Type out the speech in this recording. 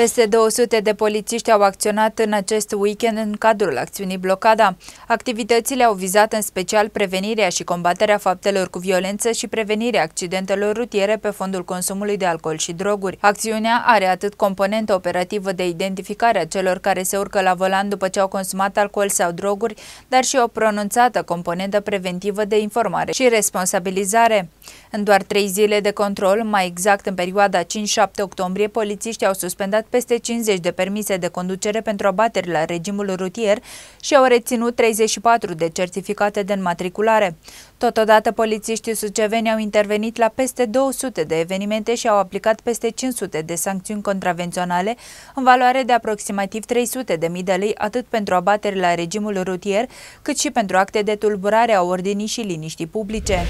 Peste 200 de polițiști au acționat în acest weekend în cadrul acțiunii Blocada. Activitățile au vizat în special prevenirea și combaterea faptelor cu violență și prevenirea accidentelor rutiere pe fondul consumului de alcool și droguri. Acțiunea are atât componentă operativă de identificare a celor care se urcă la volan după ce au consumat alcool sau droguri, dar și o pronunțată componentă preventivă de informare și responsabilizare. În doar trei zile de control, mai exact în perioada 5-7 octombrie, polițiștii au suspendat peste 50 de permise de conducere pentru abateri la regimul rutier și au reținut 34 de certificate de înmatriculare. Totodată, polițiștii suceveni au intervenit la peste 200 de evenimente și au aplicat peste 500 de sancțiuni contravenționale, în valoare de aproximativ 300 de mii de lei, atât pentru abateri la regimul rutier, cât și pentru acte de tulburare a ordinii și liniștii publice.